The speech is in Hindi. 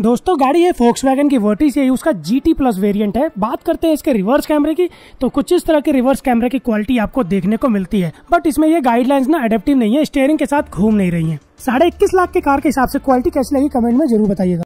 दोस्तों गाड़ी है फोक्स वैगन की वर्टिस ये उसका जी टी प्लस वेरियंट है बात करते हैं इसके रिवर्स कैमरे की तो कुछ इस तरह के रिवर्स कैमरे की क्वालिटी आपको देखने को मिलती है बट इसमें ये गाइडलाइंस ना एडेप्टिव नहीं है स्टेयरिंग के साथ घूम नहीं रही है साढ़े इक्कीस लाख के कार के हिसाब से क्वालिटी कैसी लगी कमेंट में जरूर बताइएगा